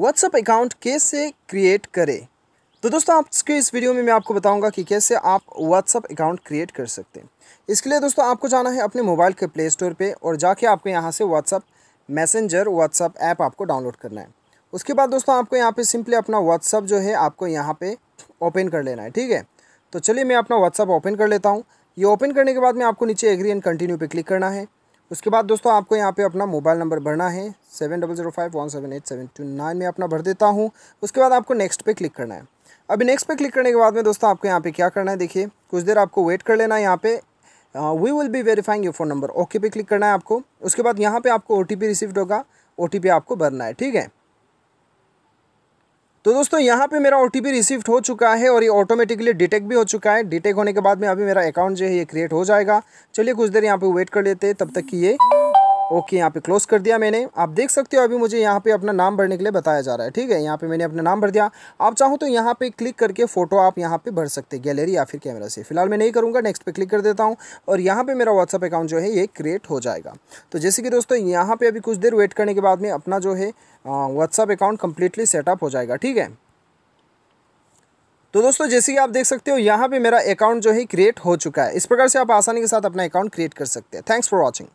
WhatsApp account कैसे create करें तो दोस्तों आपके इस वीडियो में मैं आपको बताऊंगा कि कैसे आप व्हाट्सअप अकाउंट क्रिएट कर सकते हैं इसके लिए दोस्तों आपको जाना है अपने मोबाइल के प्ले स्टोर पर और जाके आपको यहाँ से व्हाट्सअप मैसेंजर व्हाट्सअप ऐप आपको डाउनलोड करना है उसके बाद दोस्तों आपको यहाँ पर सिंपली अपना व्हाट्सअप जो है आपको यहाँ पर ओपन कर लेना है ठीक है तो चलिए मैं अपना व्हाट्सअप ओपन कर लेता हूँ ये ओपन करने के बाद में आपको नीचे एग्री एंड कंटिन्यू पे क्लिक करना है उसके बाद दोस्तों आपको यहाँ पे अपना मोबाइल नंबर भरना है seven double zero five one seven eight seven two nine में अपना भर देता हूँ उसके बाद आपको नेक्स्ट पे क्लिक करना है अभी नेक्स्ट पे क्लिक करने के बाद में दोस्तों आपको यहाँ पे क्या करना है देखिए कुछ देर आपको वेट कर लेना है यहाँ पे we will be verifying your phone number okay पे क्लिक करना है आपको उसके बाद यहाँ पर आपको ओ रिसीव्ड होगा ओ आपको भरना है ठीक है तो दोस्तों यहाँ पे मेरा ओ टी रिसीव्ड हो चुका है और ये ऑटोमेटिकली डिटेक्ट भी हो चुका है डिटेक्ट होने के बाद में अभी मेरा अकाउंट जो है ये क्रिएट हो जाएगा चलिए कुछ देर यहाँ पे वेट कर लेते हैं तब तक कि ये ओके यहाँ पे क्लोज़ कर दिया मैंने आप देख सकते हो अभी मुझे यहाँ पे अपना नाम भरने के लिए बताया जा रहा है ठीक है यहाँ पे मैंने अपना नाम भर दिया आप चाहो तो यहाँ पे क्लिक करके फ़ोटो आप यहाँ पे भर सकते हैं गैलरी या फिर कैमरा से फिलहाल मैं नहीं करूँगा नेक्स्ट पे क्लिक कर देता हूँ और यहाँ पर मेरा व्हाट्सअप अकाउंट जो है ये क्रिएट हो जाएगा तो जैसे कि दोस्तों यहाँ पर अभी कुछ देर वेट करने के बाद में अपना जो है व्हाट्सअप अकाउंट कम्प्लीटली सेटअप हो जाएगा ठीक है तो दोस्तों जैसे कि आप देख सकते हो यहाँ पे मेरा अकाउंट जो है क्रिएट हो चुका है इस प्रकार से आप आसानी के साथ अपना अकाउंट क्रिएट कर सकते हैं थैंक्स फॉर वॉचिंग